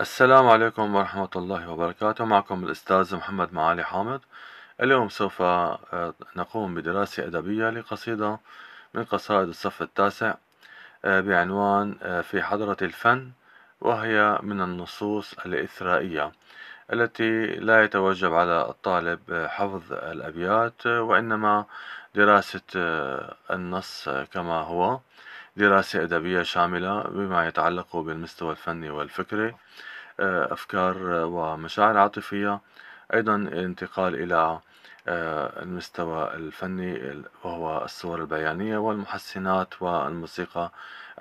السلام عليكم ورحمة الله وبركاته معكم الأستاذ محمد معالي حامد اليوم سوف آه، نقوم بدراسة أدبية لقصيدة من قصائد الصف التاسع آه، بعنوان آه، في حضرة الفن وهي من النصوص الإثرائية التي لا يتوجب على الطالب حفظ الأبيات وإنما دراسة النص كما هو دراسة أدبية شاملة بما يتعلق بالمستوى الفني والفكري آه، أفكار آه، ومشاعر عاطفية أيضا الانتقال إلى آه، المستوى الفني وهو الصور البيانية والمحسنات والموسيقى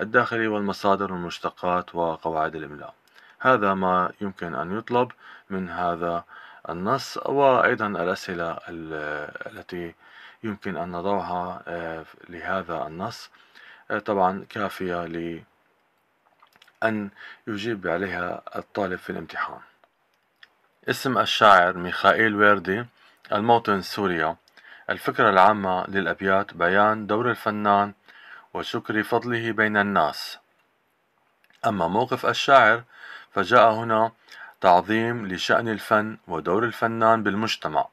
الداخلي والمصادر والمشتقات وقواعد الإملاء هذا ما يمكن أن يطلب من هذا النص وأيضا الأسئلة التي يمكن أن نضعها لهذا النص آه، طبعا كافية لأن يجيب عليها الطالب في الامتحان اسم الشاعر ميخائيل ويردي الموطن سوريا الفكرة العامة للأبيات بيان دور الفنان وشكر فضله بين الناس أما موقف الشاعر فجاء هنا تعظيم لشأن الفن ودور الفنان بالمجتمع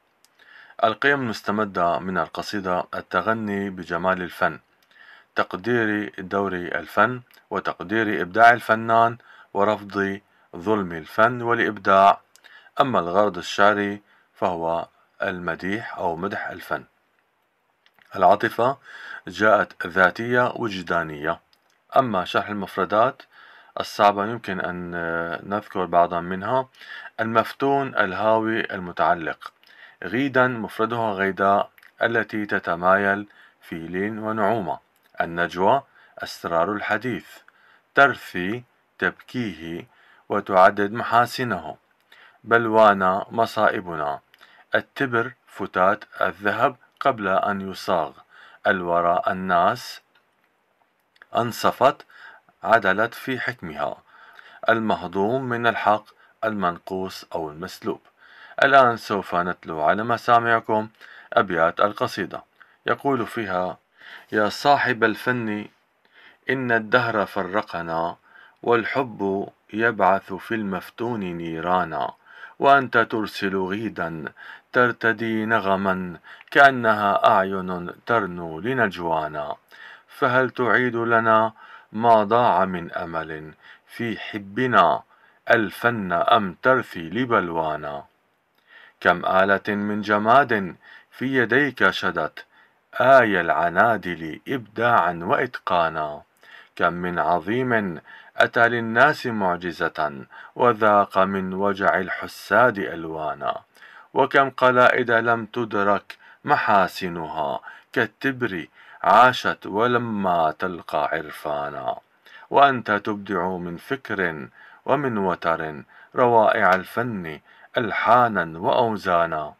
القيم المستمدة من القصيدة التغني بجمال الفن تقدير دور الفن وتقدير إبداع الفنان ورفض ظلم الفن والإبداع أما الغرض الشعري فهو المديح أو مدح الفن العاطفة جاءت ذاتية وجدانية أما شرح المفردات الصعبة يمكن أن نذكر بعضا منها المفتون الهاوي المتعلق غيدا مفردها غيداء التي تتمايل في لين ونعومة النجوى أسرار الحديث ترثي تبكيه وتعدد محاسنه بلوانا مصائبنا التبر فتات الذهب قبل أن يصاغ الورى الناس أنصفت عدلت في حكمها المهضوم من الحق المنقوص أو المسلوب الآن سوف نتلو على مسامعكم أبيات القصيدة يقول فيها يا صاحب الفن إن الدهر فرقنا والحب يبعث في المفتون نيرانا وأنت ترسل غيدا ترتدي نغما كأنها أعين ترنو لنجوانا فهل تعيد لنا ما ضاع من أمل في حبنا الفن أم ترثي لبلوانا كم آلة من جماد في يديك شدت آي العنادل إبداعا وإتقانا كم من عظيم أتى للناس معجزة وذاق من وجع الحساد ألوانا وكم قلائد لم تدرك محاسنها كالتبر عاشت ولما تلقى عرفانا وأنت تبدع من فكر ومن وتر روائع الفن ألحانا وأوزانا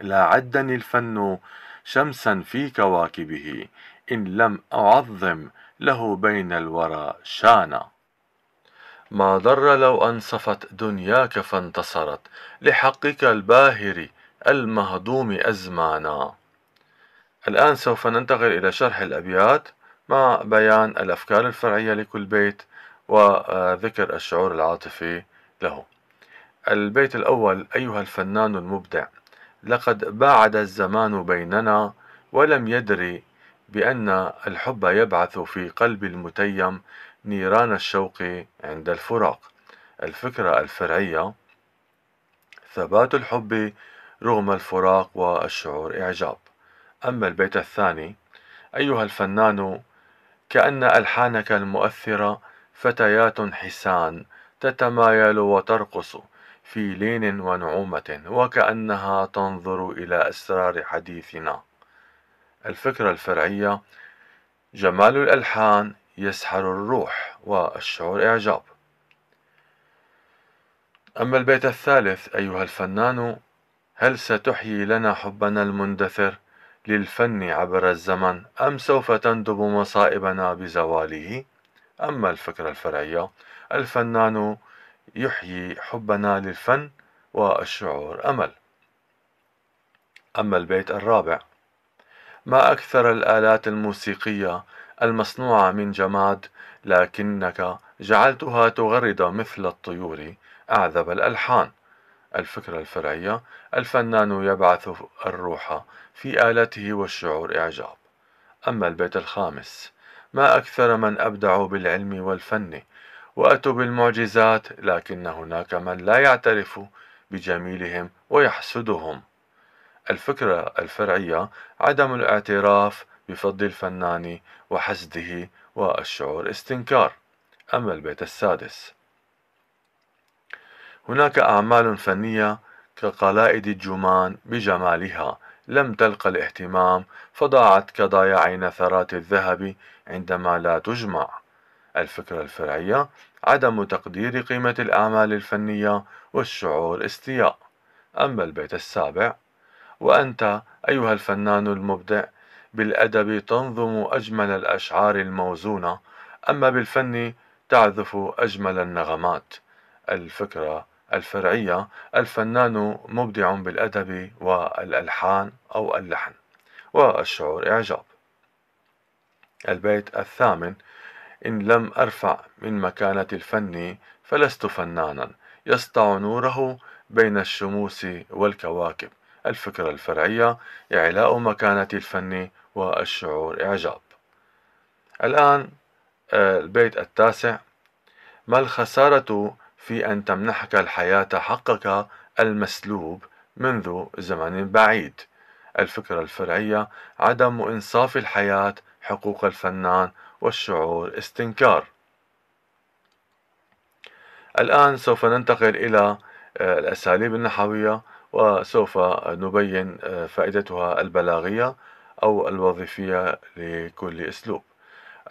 لا عدني الفن شمسا في كواكبه إن لم أعظم له بين الورى شانا ما ضر لو أنصفت دنياك فانتصرت لحقك الباهر المهضوم أزمانا الآن سوف ننتقل إلى شرح الأبيات مع بيان الأفكار الفرعية لكل بيت وذكر الشعور العاطفي له البيت الأول أيها الفنان المبدع لقد باعد الزمان بيننا ولم يدري بأن الحب يبعث في قلب المتيم نيران الشوق عند الفراق الفكرة الفرعية ثبات الحب رغم الفراق والشعور إعجاب أما البيت الثاني أيها الفنان كأن ألحانك المؤثرة فتيات حسان تتمايل وترقص في لين ونعومة وكأنها تنظر إلى أسرار حديثنا الفكرة الفرعية جمال الألحان يسحر الروح والشعور إعجاب أما البيت الثالث أيها الفنان هل ستحيي لنا حبنا المندثر للفن عبر الزمن أم سوف تندب مصائبنا بزواله؟ أما الفكرة الفرعية الفنان يحيي حبنا للفن والشعور أمل أما البيت الرابع ما أكثر الآلات الموسيقية المصنوعة من جماد لكنك جعلتها تغرد مثل الطيور أعذب الألحان الفكرة الفرعية الفنان يبعث الروح في آلته والشعور إعجاب أما البيت الخامس ما أكثر من أبدعوا بالعلم والفن وأتوا بالمعجزات لكن هناك من لا يعترف بجميلهم ويحسدهم الفكرة الفرعية عدم الاعتراف بفضل الفنان وحسده والشعور استنكار أما البيت السادس هناك أعمال فنية كقلائد الجمان بجمالها لم تلقى الاهتمام فضاعت كضياع نثرات الذهب عندما لا تجمع الفكرة الفرعية عدم تقدير قيمة الأعمال الفنية والشعور استياء أما البيت السابع وأنت أيها الفنان المبدع بالأدب تنظم أجمل الأشعار الموزونة أما بالفن تعزف أجمل النغمات الفكرة الفرعية الفنان مبدع بالأدب والألحان أو اللحن والشعور إعجاب البيت الثامن إن لم أرفع من مكانة الفن فلست فنانا يسطع نوره بين الشموس والكواكب الفكرة الفرعية إعلاء مكانة الفن والشعور إعجاب الآن آه، البيت التاسع ما الخسارة في أن تمنحك الحياة حقك المسلوب منذ زمن بعيد الفكرة الفرعية عدم إنصاف الحياة حقوق الفنان والشعور استنكار الآن سوف ننتقل إلى آه، الأساليب النحوية وسوف نبين آه، فائدتها البلاغية أو الوظيفية لكل أسلوب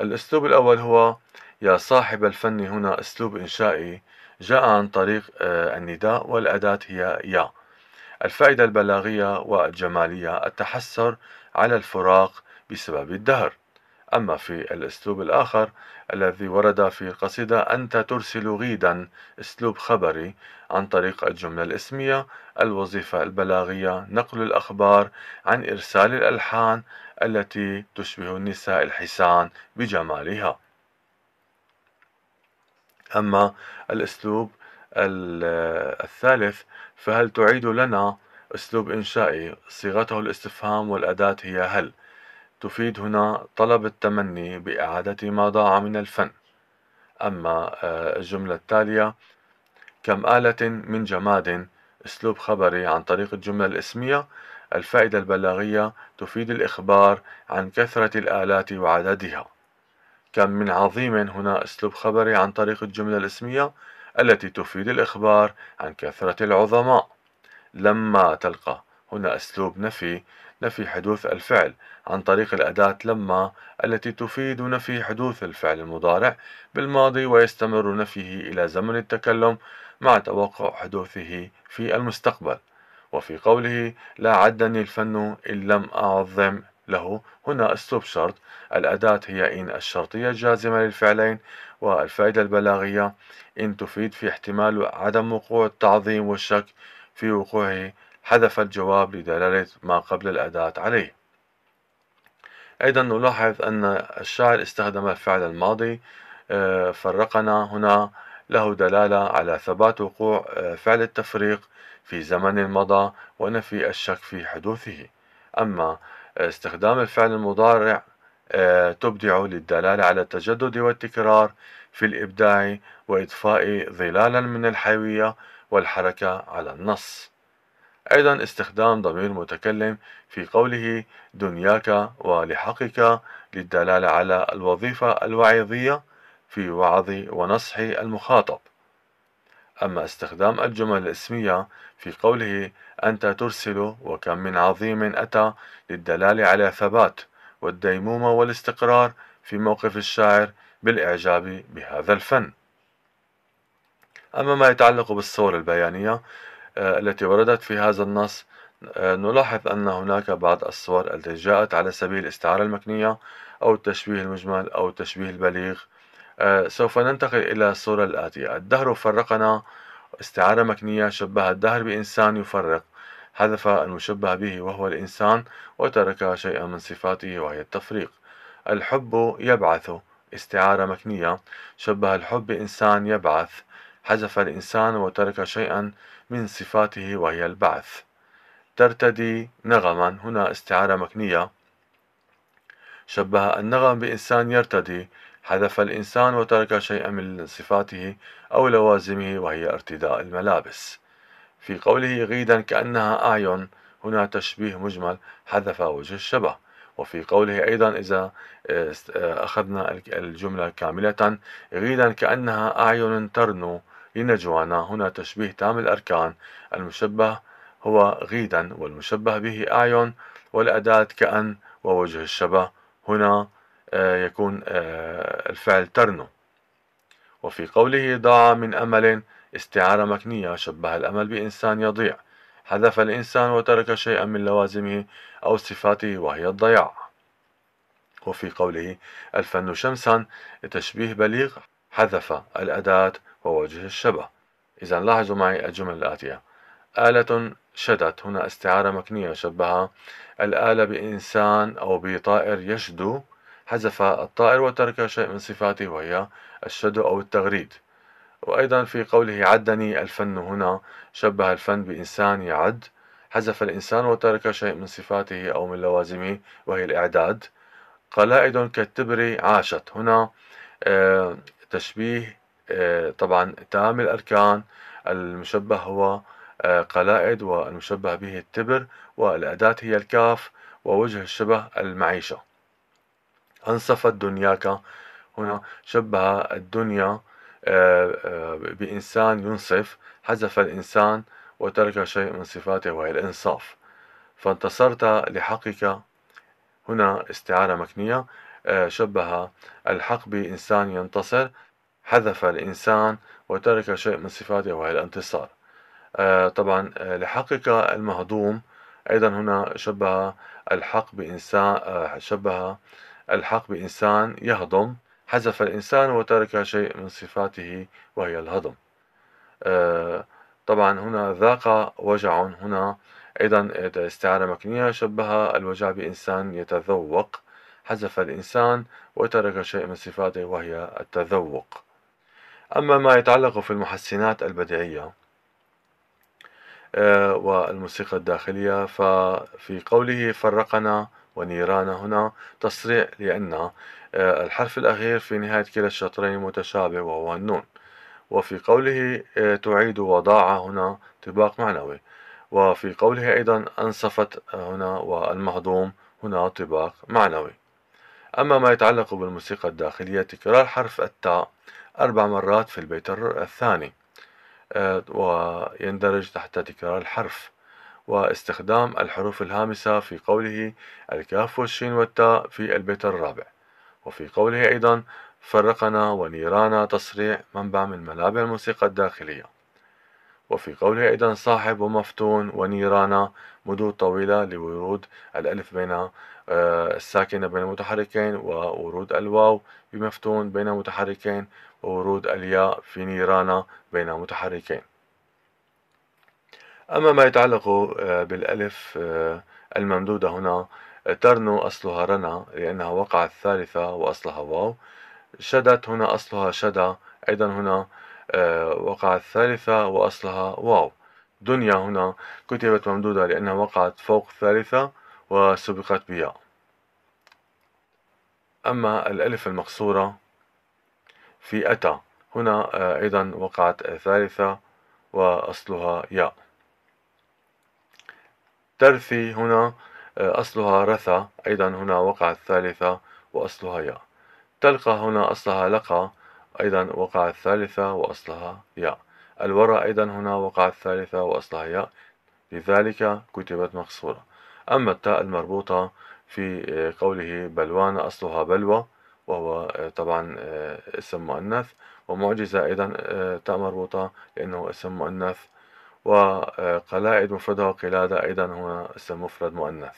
الأسلوب الأول هو يا صاحب الفن هنا أسلوب إنشائي جاء عن طريق آه، النداء والأداة هي يا الفائدة البلاغية والجمالية التحسر على الفراق بسبب الدهر أما في الأسلوب الآخر الذي ورد في القصيدة أنت ترسل غيدا أسلوب خبري عن طريق الجملة الاسمية الوظيفة البلاغية نقل الأخبار عن إرسال الألحان التي تشبه النساء الحسان بجمالها أما الأسلوب الثالث فهل تعيد لنا أسلوب إنشائي صيغته الاستفهام والأداة هي هل تفيد هنا طلب التمني بإعادة ما ضاع من الفن أما آه، الجملة التالية كم آلة من جماد أسلوب خبري عن طريق الجملة الاسمية الفائدة البلاغية تفيد الإخبار عن كثرة الآلات وعددها كم من عظيم هنا أسلوب خبري عن طريق الجملة الاسمية التي تفيد الإخبار عن كثرة العظماء لما تلقى هنا أسلوب نفي نفي حدوث الفعل عن طريق الأداة لما التي تفيد نفي حدوث الفعل المضارع بالماضي ويستمر نفيه إلى زمن التكلم مع توقع حدوثه في المستقبل وفي قوله لا عدني الفن إن لم أعظم له هنا أسلوب شرط الأداة هي إن الشرطية الجازمة للفعلين والفائدة البلاغية إن تفيد في احتمال عدم وقوع التعظيم والشك في وقوعه حذف الجواب لدلالة ما قبل الأداة عليه أيضا نلاحظ أن الشاعر استخدم الفعل الماضي آه، فرقنا هنا له دلالة على ثبات وقوع آه، فعل التفريق في زمن مضى ونفي الشك في حدوثه أما آه، استخدام الفعل المضارع تبدع للدلالة على التجدد والتكرار في الإبداع وإضفاء ظلالا من الحيوية والحركة على النص أيضا استخدام ضمير متكلم في قوله دنياك ولحقك للدلالة على الوظيفة الوعظية في وعظ ونصح المخاطب أما استخدام الجمل الاسمية في قوله أنت ترسل وكم من عظيم أتى للدلالة على ثبات والديمومة والاستقرار في موقف الشاعر بالإعجاب بهذا الفن أما ما يتعلق بالصور البيانية آه، التي وردت في هذا النص آه، نلاحظ أن هناك بعض الصور التي جاءت على سبيل الاستعارة المكنية أو التشبيه المجمل أو التشبيه البليغ آه، سوف ننتقل إلى الصورة الآتية الدهر فرقنا استعارة مكنية شبه الدهر بإنسان يفرق حذف المشبه به وهو الإنسان وترك شيئا من صفاته وهي التفريق الحب يبعث استعارة مكنية شبه الحب إنسان يبعث حذف الإنسان وترك شيئا من صفاته وهي البعث ترتدي نغما هنا استعارة مكنية شبه النغم بإنسان يرتدي حذف الإنسان وترك شيئا من صفاته أو لوازمه وهي ارتداء الملابس في قوله غيدا كأنها أعين هنا تشبيه مجمل حذف وجه الشبه وفي قوله أيضا إذا أخذنا الجملة كاملة غيدا كأنها أعين ترنو لنجوانا هنا تشبيه تام الأركان المشبه هو غيدا والمشبه به أعين والأداة كأن ووجه الشبه هنا آه، يكون آه، الفعل ترنو وفي قوله ضاع من أمل استعارة مكنية شبه الأمل بإنسان يضيع حذف الإنسان وترك شيئا من لوازمه أو صفاته وهي الضياع وفي قوله الفن شمسا تشبيه بليغ حذف الأداة ووجه الشبه إذا لاحظوا معي الجمل الآتية آلة شدت هنا استعارة مكنية شبهها الآلة بإنسان أو بطائر يشدو حذف الطائر وترك شيء من صفاته وهي الشدو أو التغريد وأيضا في قوله عدني الفن هنا شبه الفن بإنسان يعد حذف الإنسان وترك شيء من صفاته أو من لوازمه وهي الإعداد قلائد كالتبر عاشت هنا آه، تشبيه آه، طبعا تام الأركان المشبه هو آه، قلائد والمشبه به التبر والأداة هي الكاف ووجه الشبه المعيشة أنصفت دنياك هنا شبه الدنيا آه، بإنسان ينصف حذف الإنسان وترك شيء من صفاته وهي الإنصاف فانتصرت لحقك هنا استعارة مكنية شبه الحق بإنسان ينتصر حذف الإنسان وترك شيء من صفاته وهي الانتصار آه، طبعا آه، لحقك المهضوم أيضا هنا شبه الحق بإنسان آه، شبه الحق بإنسان يهضم حذف الإنسان وترك شيء من صفاته وهي الهضم طبعا هنا ذاق وجع هنا أيضا استعارة مكنية شبه الوجع بإنسان يتذوق حذف الإنسان وترك شيء من صفاته وهي التذوق أما ما يتعلق في المحسنات البديعية آه، والموسيقى الداخلية ففي قوله فرقنا ونيرانا هنا تصريع لأن آه، الحرف الأخير في نهاية كلا الشطرين متشابه وهو النون وفي قوله آه، تعيد وضاع هنا طباق معنوي وفي قوله أيضا أنصفت هنا والمهضوم هنا طباق معنوي أما ما يتعلق بالموسيقى الداخلية تكرار حرف التاء أربع مرات في البيت الثاني آه، ويندرج تحت تكرار الحرف واستخدام الحروف الهامسة في قوله الكاف والشين والتاء في البيت الرابع وفي قوله أيضا فرقنا ونيرانا تصريع منبع من منابع الموسيقى الداخلية وفي قوله أيضا صاحب ومفتون ونيرانا مدود طويلة لورود الألف بين آه، الساكنة بين المتحركين وورود الواو بمفتون بين متحركين ورود الياء في نيرانا بين متحركين أما ما يتعلق آه، بالألف آه، الممدودة هنا آه، ترنو أصلها رنا لأنها وقعت ثالثة وأصلها واو شدت هنا أصلها شدا أيضا هنا وقعت ثالثة وأصلها واو دنيا هنا كتبت ممدودة لأنها وقعت فوق ثالثة وسبقت بياء أما الألف المقصورة في أتى هنا آه، أيضا وقعت ثالثة وأصلها ياء ترثي هنا آه، أصلها رثى أيضا هنا وقعت ثالثة وأصلها ياء تلقى هنا أصلها لقى أيضا وقعت ثالثة وأصلها ياء الورى أيضا هنا وقعت ثالثة وأصلها ياء لذلك كتبت مقصورة أما التاء المربوطة في آه، قوله بلوان أصلها بلوى وهو آه، طبعا آه، اسم مؤنث ومعجزة أيضا آه، تاء مربوطة لأنه اسم مؤنث وقلائد مفردة وقلادة أيضا هنا اسم مفرد مؤنث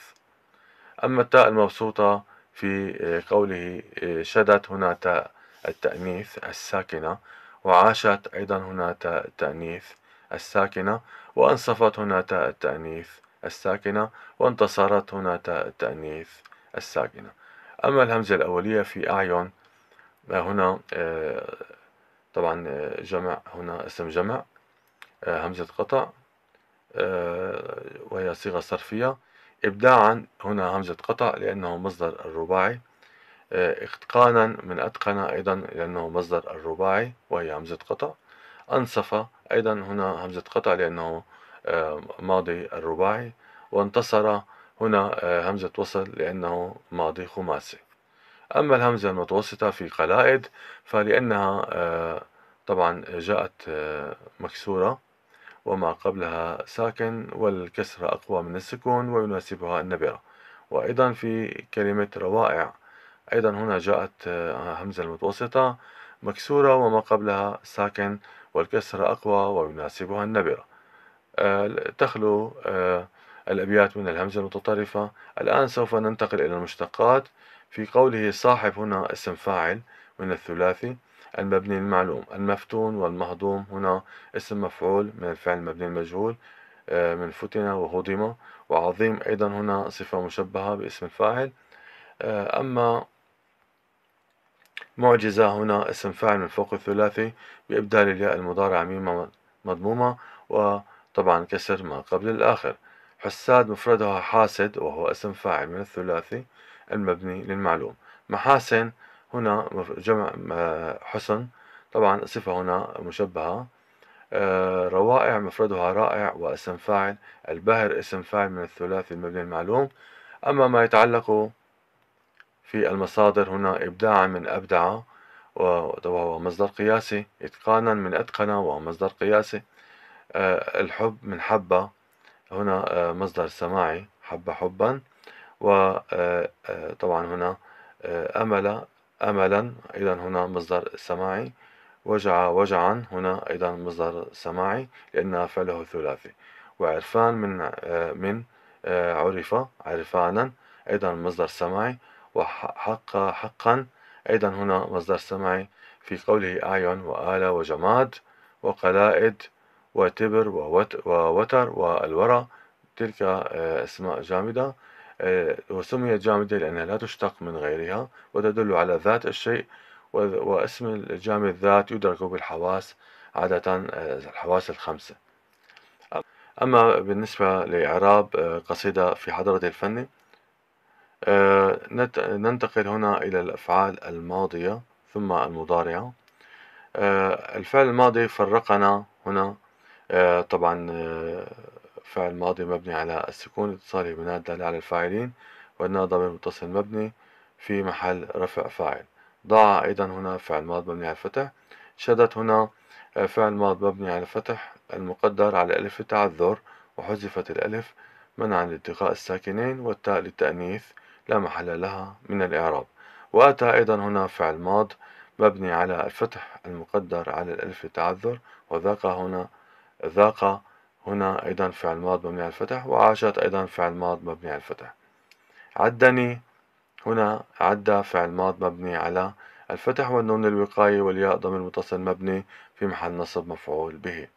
أما التاء المبسوطة في قوله شدت هنا تاء التأنيث الساكنة وعاشت أيضا هنا تاء التأنيث الساكنة وأنصفت هنا تاء التأنيث الساكنة وانتصرت هنا تاء التأنيث الساكنة أما الهمزة الأولية في أعين هنا آه، طبعا آه، جمع هنا اسم جمع آه، همزة قطع وهي صيغة صرفية إبداعا هنا همزة قطع لأنه مصدر الرباعي إتقانا من أتقن أيضا لأنه مصدر الرباعي وهي همزة قطع أنصف أيضا هنا همزة قطع لأنه ماضي الرباعي وانتصر هنا آه، همزة وصل لأنه ماضي خماسي أما الهمزة المتوسطة في قلائد فلأنها آه، طبعا جاءت آه، مكسورة وما قبلها ساكن والكسرة أقوى من السكون ويناسبها النبرة وأيضا في كلمة روائع أيضا هنا جاءت همزة المتوسطة مكسورة وما قبلها ساكن والكسرة أقوى ويناسبها النبرة تخلو الأبيات من الهمزة المتطرفة الآن سوف ننتقل إلى المشتقات في قوله صاحب هنا اسم فاعل من الثلاثي المبني المعلوم المفتون والمهضوم هنا اسم مفعول من الفعل المبني المجهول آه، من فتن وهضم وعظيم أيضا هنا صفة مشبهة باسم الفاعل آه، أما معجزة هنا اسم فاعل من فوق الثلاثي بإبدال الياء المضارعة ميم مضمومة وطبعا كسر ما قبل الآخر حساد مفردها حاسد وهو اسم فاعل من الثلاثي المبني للمعلوم محاسن هنا جمع حسن طبعا صفة هنا مشبهة آه، روائع مفردها رائع واسم فاعل البهر اسم فاعل من الثلاثي المبني للمعلوم أما ما يتعلق في المصادر هنا إبداعا من أبدع وهو مصدر قياسي إتقانا من أتقن وهو مصدر قياسي آه، الحب من حبة هنا آه، مصدر سماعي حب حبا وطبعا آه، آه، هنا أمل أملا أيضا هنا مصدر سماعي وجع وجعا هنا أيضا مصدر سماعي لأن فعله ثلاثي وعرفان من من عرف عرفانا أيضا مصدر سماعي وحق حقا أيضا هنا مصدر سماعي في قوله أعين وآلة وجماد وقلائد وتبر ووتر والورى تلك آه، أسماء جامدة آه، وسميت جامدة لأنها لا تشتق من غيرها وتدل على ذات الشيء واسم الجامد ذات يدرك بالحواس عادة آه، الحواس الخمسة أما بالنسبة لإعراب قصيدة في حضرة الفن ننتقل هنا إلى الأفعال الماضية ثم المضارعة الفعل الماضي فرقنا هنا آه، طبعا آه، فعل ماضي مبني على السكون اتصالي بناء الدالة على الفاعلين وأنها ضمير متصل مبني في محل رفع فاعل ضاع أيضا هنا فعل ماض مبني على الفتح شدت هنا آه، فعل ماض مبني على الفتح المقدر على ألف التعذر وحذفت الألف منعا لالتقاء الساكنين والتاء للتأنيث لا محل لها من الإعراب وأتى أيضا هنا فعل ماض مبني على الفتح المقدر على الألف التعذر وذاق هنا ذاق هنا أيضا فعل ماض مبني على الفتح وعاشت أيضا فعل ماض مبني على الفتح عدني هنا عدى فعل ماض مبني على الفتح والنون الوقاية والياء ضمير متصل مبني في محل نصب مفعول به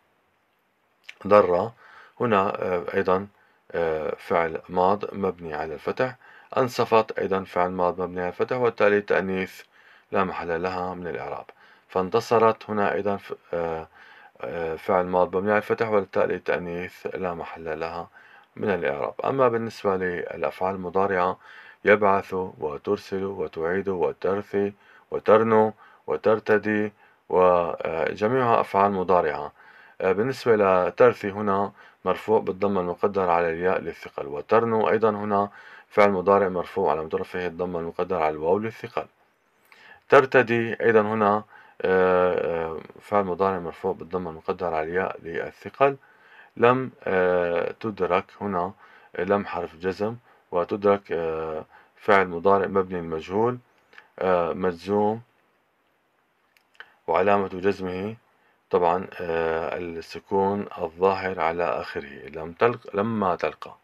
ضرة هنا آه، أيضا آه، فعل ماض مبني على الفتح أنصفت أيضا فعل ماض مبني على الفتح والتالي تأنيث لا محل لها من الإعراب فانتصرت هنا أيضا آه، آه، فعل ماض مبني على الفتح والتاء للتأنيث لا محل لها من الإعراب أما بالنسبة للأفعال المضارعة يبعث وترسل وتعيد وترثي وترنو وترتدي وجميعها أفعال مضارعة آه، بالنسبة لترثي هنا مرفوع بالضم المقدر على الياء للثقل وترنو أيضا هنا فعل مضارع مرفوع على مطرفه الضم المقدر على الواو للثقل ترتدي أيضا هنا آه، آه، فعل مضارع مرفوع بالضم المقدر على الياء للثقل لم آه، تدرك هنا لم حرف جزم وتدرك فعل مضارع مبني المجهول مجزوم وعلامة جزمه طبعا السكون الظاهر على آخره لم تلق لما تلقى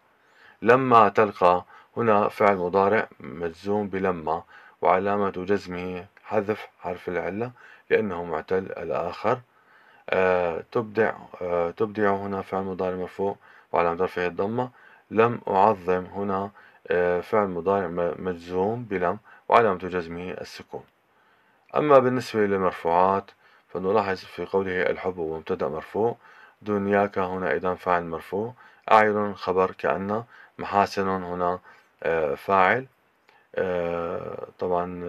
لما تلقى هنا فعل مضارع مجزوم بلما وعلامة جزمه حذف حرف العلة لأنه معتل الآخر آه، تبدع آه، تبدع هنا فعل مضارع مرفوع وعلامة رفعه الضمة لم أعظم هنا آه، فعل مضارع مجزوم بلم وعلامة جزمه السكون أما بالنسبة للمرفوعات فنلاحظ في قوله الحب مبتدأ مرفوع دنياك هنا أيضا فاعل مرفوع أعين خبر كأن محاسن هنا فاعل طبعا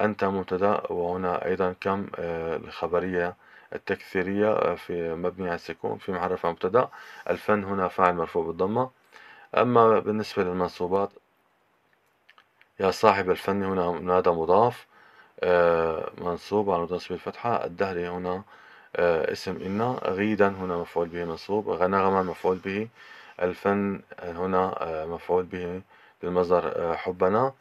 أنت مبتدأ وهنا أيضا كم آه، الخبرية التكثيرية آه، في مبني على السكون في معرفة مبتدأ الفن هنا فاعل مرفوع بالضمة أما بالنسبة للمنصوبات يا صاحب الفن هنا نادى مضاف آه، منصوب على نصب الفتحة الدهري هنا اسم إن غيدا هنا مفعول به منصوب غنغما مفعول به الفن هنا مفعول به للمصدر حبنا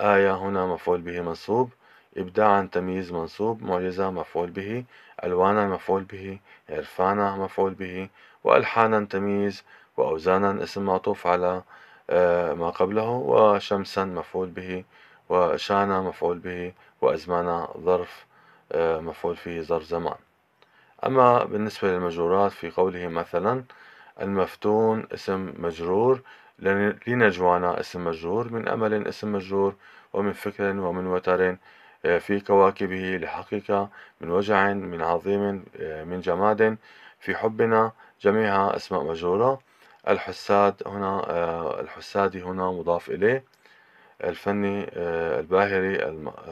آية هنا مفعول به منصوب إبداعا تمييز منصوب معجزة مفعول به ألوانا مفعول به عرفانا مفعول به وألحانا تمييز وأوزانا اسم معطوف على آه، ما قبله وشمسا مفعول به وشانا مفعول به وأزمانا ظرف آه، مفعول فيه ظرف زمان أما بالنسبة للمجرورات في قوله مثلا المفتون اسم مجرور جوانا اسم مجرور من أمل اسم مجرور ومن فكر ومن وتر آه، في كواكبه لحقيقة من وجع من عظيم آه، من جماد في حبنا جميعها أسماء مجرورة الحساد هنا آه، الحسادي هنا مضاف إليه الفني الباهري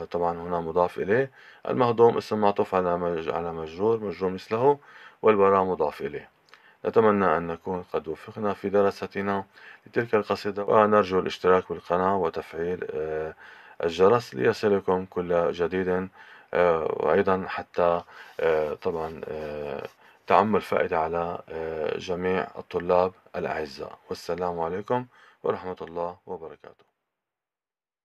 طبعا هنا مضاف إليه المهضوم اسم معطوف على مجرور مجرور مثله والبراء مضاف إليه نتمنى أن نكون قد وفقنا في دراستنا لتلك القصيدة ونرجو الاشتراك بالقناة وتفعيل آه، الجرس ليصلكم كل جديد آه، وأيضا حتى آه، طبعا تعم الفائدة على جميع الطلاب الأعزاء والسلام عليكم ورحمة الله وبركاته